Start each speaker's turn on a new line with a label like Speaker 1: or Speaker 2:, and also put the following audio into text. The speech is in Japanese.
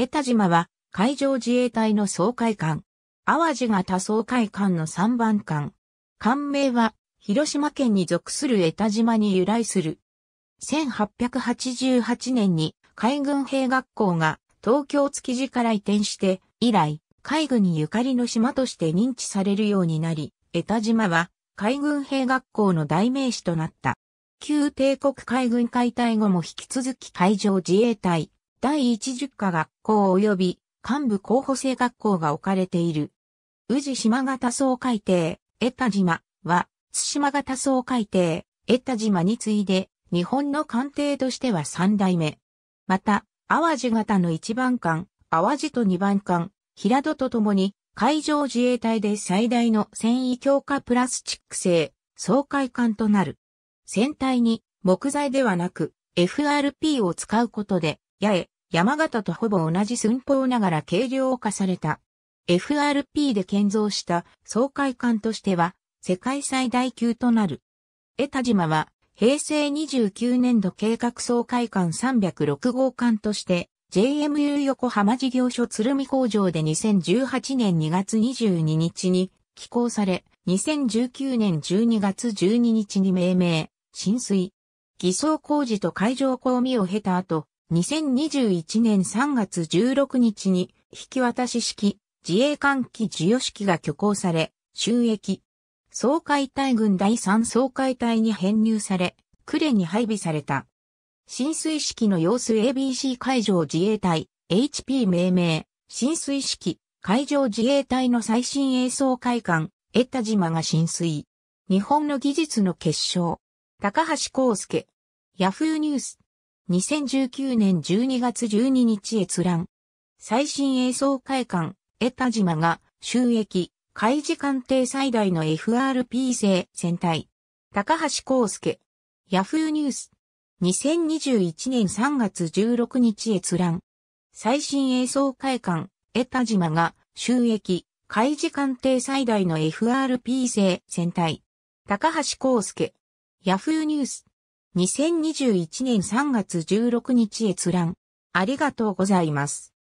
Speaker 1: 江田島は海上自衛隊の総会館。淡路型総会館の3番館。館名は広島県に属する江田島に由来する。1888年に海軍兵学校が東京築地から移転して以来海軍にゆかりの島として認知されるようになり、江田島は海軍兵学校の代名詞となった。旧帝国海軍解体後も引き続き海上自衛隊、第一十科学校及び幹部候補生学校が置かれている。宇治島型総海底、江田島は、津島型総海底、江田島に次いで、日本の艦艇としては三代目。また、淡路型の一番艦、淡路と二番艦、平戸とともに、海上自衛隊で最大の繊維強化プラスチック製、総海艦となる。船体に木材ではなく、FRP を使うことで、八重、山形とほぼ同じ寸法ながら軽量化された。FRP で建造した総会館としては世界最大級となる。江田島は平成29年度計画総会館306号館として JMU 横浜事業所鶴見工場で2018年2月22日に寄港され、2019年12月12日に命名、浸水、偽装工事と海上工務を経た後、2021年3月16日に引き渡し式自衛官機授与式が挙行され、収益。総海大軍第3総海隊に編入され、呉に配備された。浸水式の様子 ABC 海上自衛隊 HP 命名、浸水式海上自衛隊の最新映像会館、江田島が浸水。日本の技術の結晶。高橋康介。ヤフーニュース。2019年12月12日閲覧。最新映像会館、江田島が収益、開示官邸最大の FRP 制戦隊。高橋康介。ヤフーニュース。2021年3月16日閲覧。最新映像会館、江田島が収益、開示官邸最大の FRP 制戦隊。高橋康介。ヤフーニュース。2021年3月16日閲覧。ありがとうございます。